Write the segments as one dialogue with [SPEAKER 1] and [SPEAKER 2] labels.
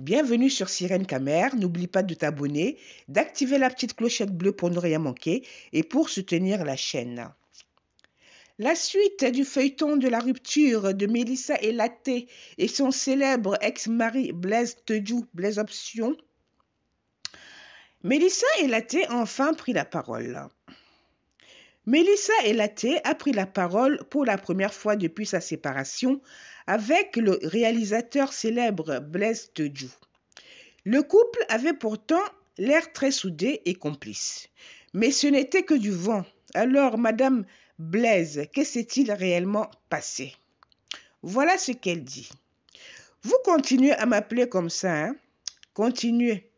[SPEAKER 1] Bienvenue sur Sirène Camère. N'oublie pas de t'abonner, d'activer la petite clochette bleue pour ne rien manquer et pour soutenir la chaîne. La suite du feuilleton de la rupture de Mélissa laté et son célèbre ex-mari Blaise Tejou, Blaise Option. Mélissa Elaté enfin prit la parole. Mélissa Elaté a pris la parole pour la première fois depuis sa séparation avec le réalisateur célèbre Blaise Teudjou. Le couple avait pourtant l'air très soudé et complice. Mais ce n'était que du vent. Alors, Madame Blaise, que s'est-il réellement passé Voilà ce qu'elle dit. Vous continuez à m'appeler comme ça, hein Continuez.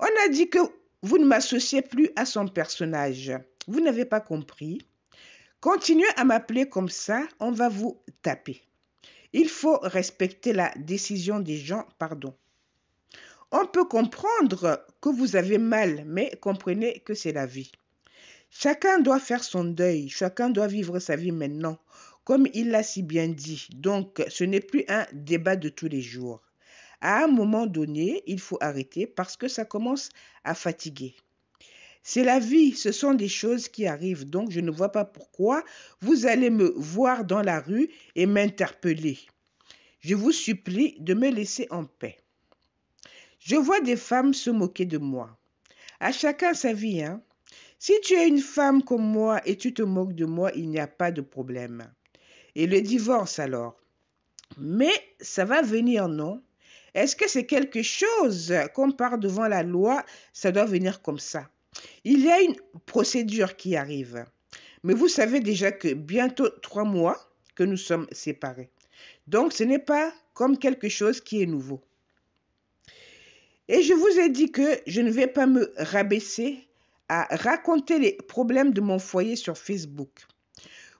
[SPEAKER 1] On a dit que vous ne m'associez plus à son personnage. Vous n'avez pas compris. Continuez à m'appeler comme ça, on va vous taper. Il faut respecter la décision des gens, pardon. On peut comprendre que vous avez mal, mais comprenez que c'est la vie. Chacun doit faire son deuil, chacun doit vivre sa vie maintenant, comme il l'a si bien dit. Donc, ce n'est plus un débat de tous les jours. À un moment donné, il faut arrêter parce que ça commence à fatiguer. C'est la vie, ce sont des choses qui arrivent. Donc, je ne vois pas pourquoi vous allez me voir dans la rue et m'interpeller. Je vous supplie de me laisser en paix. Je vois des femmes se moquer de moi. À chacun sa vie, hein. Si tu es une femme comme moi et tu te moques de moi, il n'y a pas de problème. Et le divorce alors Mais ça va venir, non Est-ce que c'est quelque chose qu'on part devant la loi Ça doit venir comme ça. Il y a une procédure qui arrive. Mais vous savez déjà que bientôt trois mois que nous sommes séparés. Donc ce n'est pas comme quelque chose qui est nouveau. Et je vous ai dit que je ne vais pas me rabaisser à raconter les problèmes de mon foyer sur Facebook.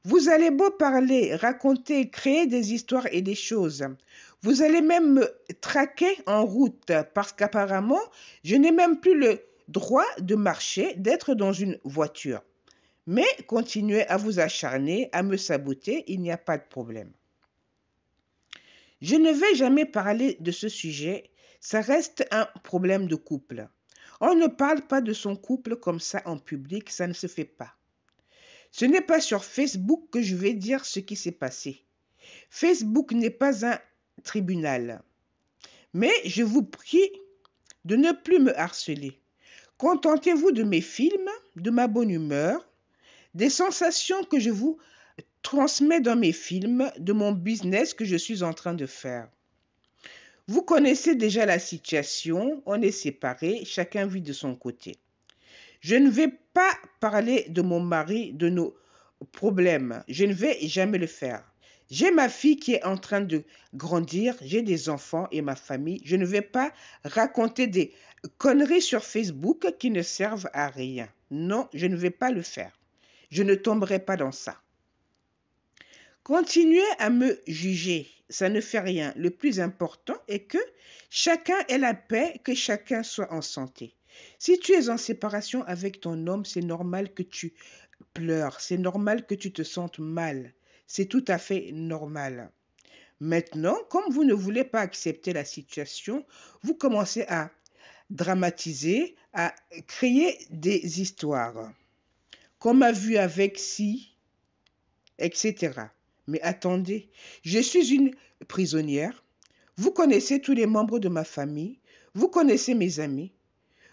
[SPEAKER 1] Vous allez beau parler, raconter, créer des histoires et des choses. Vous allez même me traquer en route parce qu'apparemment, je n'ai même plus le droit de marcher, d'être dans une voiture. Mais continuez à vous acharner, à me saboter, il n'y a pas de problème. Je ne vais jamais parler de ce sujet, ça reste un problème de couple. On ne parle pas de son couple comme ça en public, ça ne se fait pas. Ce n'est pas sur Facebook que je vais dire ce qui s'est passé. Facebook n'est pas un tribunal. Mais je vous prie de ne plus me harceler. Contentez-vous de mes films, de ma bonne humeur, des sensations que je vous transmets dans mes films, de mon business que je suis en train de faire. Vous connaissez déjà la situation, on est séparés, chacun vit de son côté. Je ne vais pas parler de mon mari, de nos problèmes, je ne vais jamais le faire. J'ai ma fille qui est en train de grandir, j'ai des enfants et ma famille. Je ne vais pas raconter des conneries sur Facebook qui ne servent à rien. Non, je ne vais pas le faire. Je ne tomberai pas dans ça. Continuez à me juger, ça ne fait rien. Le plus important est que chacun ait la paix, que chacun soit en santé. Si tu es en séparation avec ton homme, c'est normal que tu pleures, c'est normal que tu te sentes mal. C'est tout à fait normal. Maintenant, comme vous ne voulez pas accepter la situation, vous commencez à dramatiser, à créer des histoires. Comme a vu avec si, etc. Mais attendez, je suis une prisonnière. Vous connaissez tous les membres de ma famille. Vous connaissez mes amis.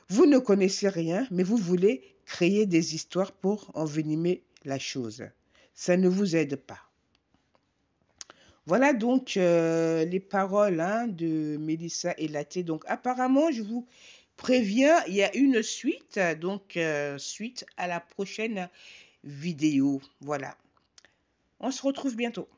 [SPEAKER 1] Vous ne connaissez rien, mais vous voulez créer des histoires pour envenimer la chose. Ça ne vous aide pas. Voilà donc euh, les paroles hein, de Mélissa Laté. Donc apparemment, je vous préviens, il y a une suite, donc euh, suite à la prochaine vidéo. Voilà. On se retrouve bientôt.